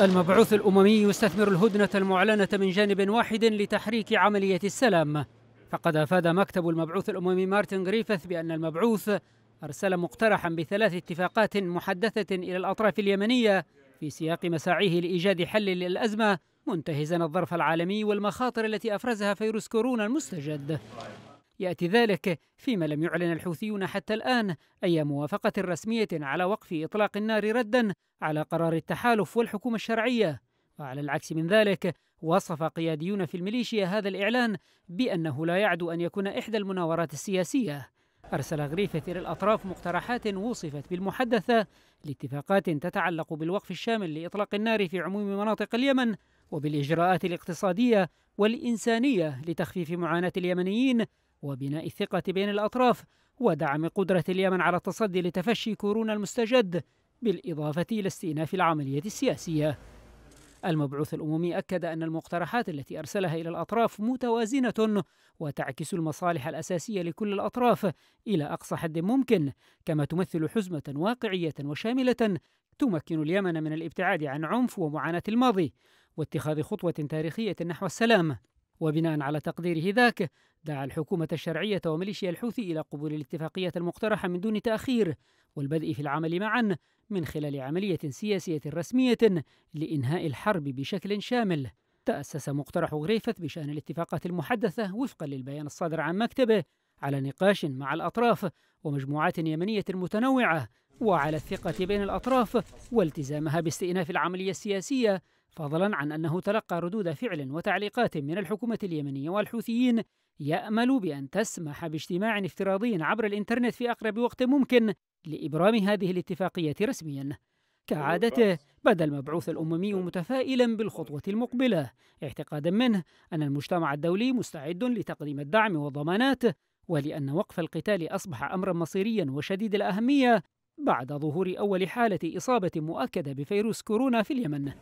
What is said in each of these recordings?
المبعوث الأممي يستثمر الهدنة المعلنة من جانب واحد لتحريك عملية السلام فقد أفاد مكتب المبعوث الأممي مارتن غريفث بأن المبعوث أرسل مقترحا بثلاث اتفاقات محدثة إلى الأطراف اليمنية في سياق مساعيه لإيجاد حل للأزمة منتهزا الظرف العالمي والمخاطر التي أفرزها فيروس كورونا المستجد يأتي ذلك فيما لم يعلن الحوثيون حتى الآن أي موافقة رسمية على وقف إطلاق النار ردا على قرار التحالف والحكومة الشرعية وعلى العكس من ذلك وصف قياديون في الميليشيا هذا الإعلان بأنه لا يعدو أن يكون إحدى المناورات السياسية أرسل غريفة إلى الأطراف مقترحات وصفت بالمحدثة لاتفاقات تتعلق بالوقف الشامل لإطلاق النار في عموم مناطق اليمن وبالإجراءات الاقتصادية والإنسانية لتخفيف معاناة اليمنيين وبناء الثقة بين الأطراف ودعم قدرة اليمن على التصدي لتفشي كورونا المستجد بالإضافة إلى استئناف العملية السياسية المبعوث الأممي أكد أن المقترحات التي أرسلها إلى الأطراف متوازنة وتعكس المصالح الأساسية لكل الأطراف إلى أقصى حد ممكن، كما تمثل حزمة واقعية وشاملة تمكن اليمن من الابتعاد عن عنف ومعاناة الماضي، واتخاذ خطوة تاريخية نحو السلام. وبناء على تقديره ذاك دعا الحكومة الشرعية وميليشيا الحوثي إلى قبول الاتفاقية المقترحة من دون تأخير والبدء في العمل معا من خلال عملية سياسية رسمية لإنهاء الحرب بشكل شامل. تأسس مقترح غريفث بشأن الاتفاقات المحدثة وفقا للبيان الصادر عن مكتبه على نقاش مع الأطراف ومجموعات يمنية متنوعة وعلى الثقة بين الأطراف والتزامها باستئناف العملية السياسية فضلا عن أنه تلقى ردود فعل وتعليقات من الحكومة اليمنية والحوثيين يأمل بأن تسمح باجتماع افتراضي عبر الإنترنت في أقرب وقت ممكن لإبرام هذه الاتفاقية رسميا كعادته بدا المبعوث الأممي متفائلا بالخطوة المقبلة اعتقادا منه أن المجتمع الدولي مستعد لتقديم الدعم والضمانات ولأن وقف القتال أصبح أمرا مصيريا وشديد الأهمية بعد ظهور أول حالة إصابة مؤكدة بفيروس كورونا في اليمن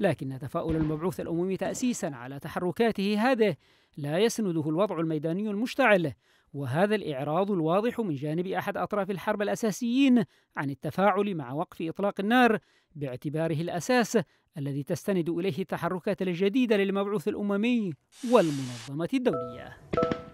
لكن تفاؤل المبعوث الأممي تأسيسا على تحركاته هذه لا يسنده الوضع الميداني المشتعل وهذا الإعراض الواضح من جانب أحد أطراف الحرب الأساسيين عن التفاعل مع وقف إطلاق النار باعتباره الأساس الذي تستند إليه التحركات الجديدة للمبعوث الأممي والمنظمة الدولية